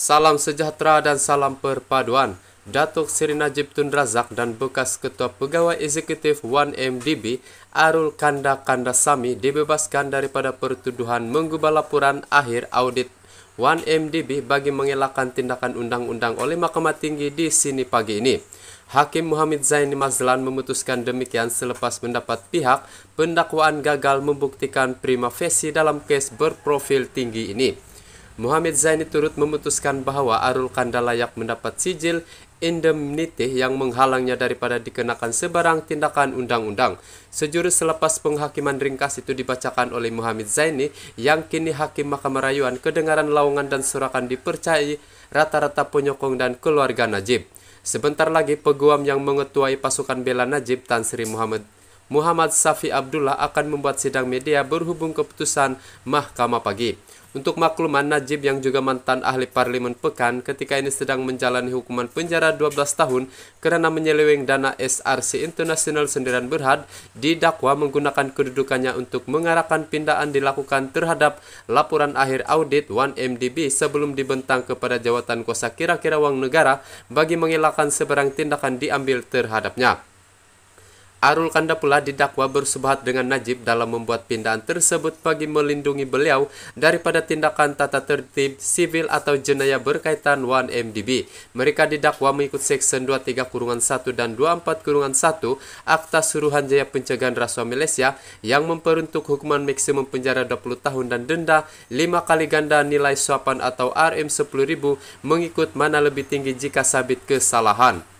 Salam sejahtera dan salam perpaduan. Datuk Seri Najib Tun Razak dan bekas Ketua Pegawai Eksekutif 1MDB Arul Kanda Kandasami dibebaskan daripada pertuduhan menggubah laporan akhir audit 1MDB bagi mengelakkan tindakan undang-undang oleh Mahkamah Tinggi di sini pagi ini. Hakim Muhammad Zaini Mazlan memutuskan demikian selepas mendapat pihak pendakwaan gagal membuktikan prima facie dalam kes berprofil tinggi ini. Muhammad Zaini turut memutuskan bahwa Arul Kanda layak mendapat sijil indemnity yang menghalangnya daripada dikenakan sebarang tindakan undang-undang. Sejurus selepas penghakiman ringkas itu dibacakan oleh Muhammad Zaini yang kini hakim Mahkamah Rayuan kedengaran laungan dan surakan dipercayai rata-rata penyokong dan keluarga Najib. Sebentar lagi peguam yang mengetuai pasukan bela Najib Tan Sri Muhammad Muhammad Safi Abdullah akan membuat sidang media berhubung keputusan mahkamah pagi. Untuk makluman, Najib yang juga mantan ahli parlimen Pekan ketika ini sedang menjalani hukuman penjara 12 tahun karena menyeleweng dana SRC International Sendirian Berhad didakwa menggunakan kedudukannya untuk mengarahkan pindaan dilakukan terhadap laporan akhir audit 1MDB sebelum dibentang kepada jawatan kuasa kira-kira wang negara bagi mengelakkan sebarang tindakan diambil terhadapnya. Arul Kanda pula didakwa bersebahat dengan Najib dalam membuat pindaan tersebut bagi melindungi beliau daripada tindakan tata tertib sivil atau jenayah berkaitan 1MDB. Mereka didakwa mengikut Seksyen 23 kurungan 1 dan 24 kurungan 1 Akta Suruhan Jaya Pencegahan Rasuah Malaysia yang memperuntuk hukuman maksimum penjara 20 tahun dan denda 5 kali ganda nilai suapan atau RM10.000 mengikut mana lebih tinggi jika sabit kesalahan.